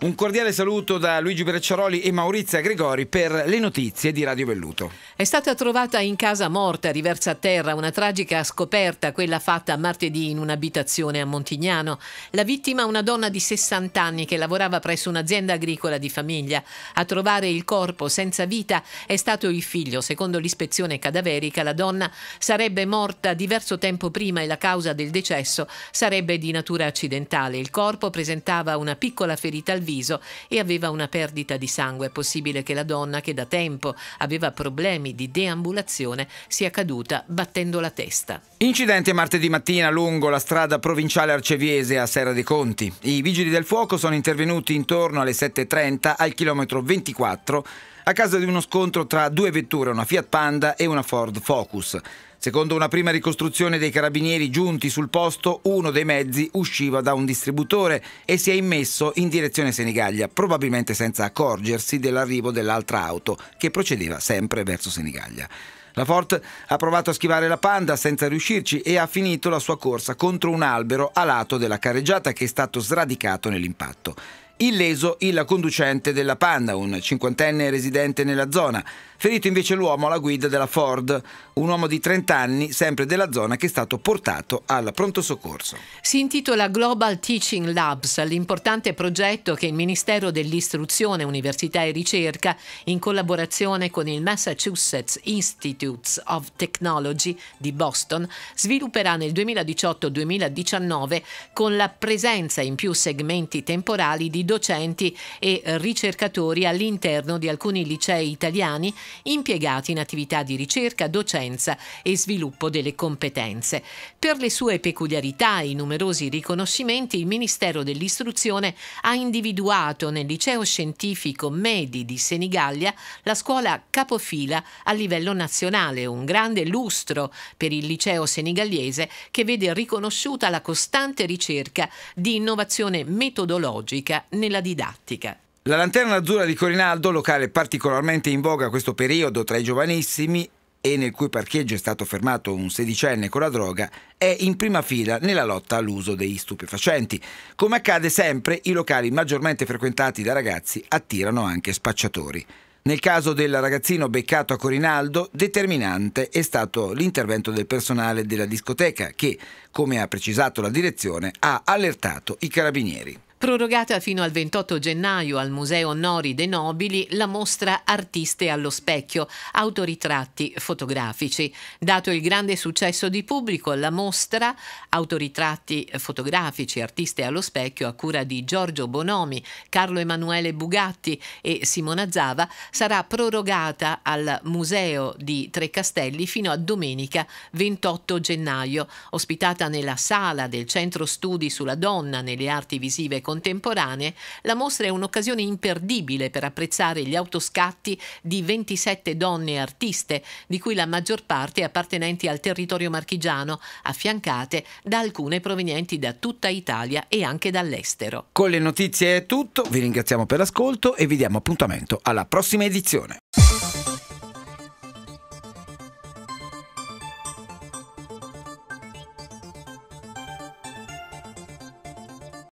Un cordiale saluto da Luigi Brecciaroli e Maurizia Gregori per le notizie di Radio Velluto. È stata trovata in casa morta, riversa a terra, una tragica scoperta, quella fatta martedì in un'abitazione a Montignano. La vittima, una donna di 60 anni che lavorava presso un'azienda agricola di famiglia. A trovare il corpo senza vita è stato il figlio. Secondo l'ispezione cadaverica, la donna sarebbe morta diverso tempo prima e la causa del decesso sarebbe di natura accidentale. Il corpo presentava una piccola ferita al viso e aveva una perdita di sangue. È possibile che la donna, che da tempo aveva problemi di deambulazione, sia caduta battendo la testa. Incidente martedì mattina lungo la strada provinciale arceviese a Serra dei Conti. I vigili del fuoco sono intervenuti intorno alle 7.30 al chilometro 24 a causa di uno scontro tra due vetture, una Fiat Panda e una Ford Focus. Secondo una prima ricostruzione dei carabinieri giunti sul posto, uno dei mezzi usciva da un distributore e si è immesso in direzione Senigallia, probabilmente senza accorgersi dell'arrivo dell'altra auto che procedeva sempre verso Senigallia. La Ford ha provato a schivare la panda senza riuscirci e ha finito la sua corsa contro un albero a lato della carreggiata che è stato sradicato nell'impatto. Illeso il conducente della Panda, un cinquantenne residente nella zona. Ferito invece l'uomo alla guida della Ford, un uomo di 30 anni, sempre della zona, che è stato portato al pronto soccorso. Si intitola Global Teaching Labs, l'importante progetto che il Ministero dell'Istruzione, Università e Ricerca, in collaborazione con il Massachusetts Institutes of Technology di Boston, svilupperà nel 2018-2019 con la presenza in più segmenti temporali di docenti e ricercatori all'interno di alcuni licei italiani impiegati in attività di ricerca, docenza e sviluppo delle competenze. Per le sue peculiarità e i numerosi riconoscimenti, il Ministero dell'Istruzione ha individuato nel liceo scientifico Medi di Senigallia la scuola capofila a livello nazionale, un grande lustro per il liceo senigallese che vede riconosciuta la costante ricerca di innovazione metodologica nella didattica. La Lanterna Azzurra di Corinaldo, locale particolarmente in voga a questo periodo tra i giovanissimi e nel cui parcheggio è stato fermato un sedicenne con la droga, è in prima fila nella lotta all'uso degli stupefacenti. Come accade sempre, i locali maggiormente frequentati da ragazzi attirano anche spacciatori. Nel caso del ragazzino beccato a Corinaldo, determinante è stato l'intervento del personale della discoteca che, come ha precisato la direzione, ha allertato i carabinieri. Prorogata fino al 28 gennaio al Museo Nori de Nobili la mostra Artiste allo specchio, autoritratti fotografici. Dato il grande successo di pubblico, la mostra Autoritratti fotografici, Artiste allo specchio a cura di Giorgio Bonomi, Carlo Emanuele Bugatti e Simona Zava sarà prorogata al Museo di Tre Castelli fino a domenica 28 gennaio, ospitata nella sala del Centro Studi sulla Donna nelle arti visive e contemporanee, la mostra è un'occasione imperdibile per apprezzare gli autoscatti di 27 donne artiste, di cui la maggior parte appartenenti al territorio marchigiano, affiancate da alcune provenienti da tutta Italia e anche dall'estero. Con le notizie è tutto, vi ringraziamo per l'ascolto e vi diamo appuntamento alla prossima edizione.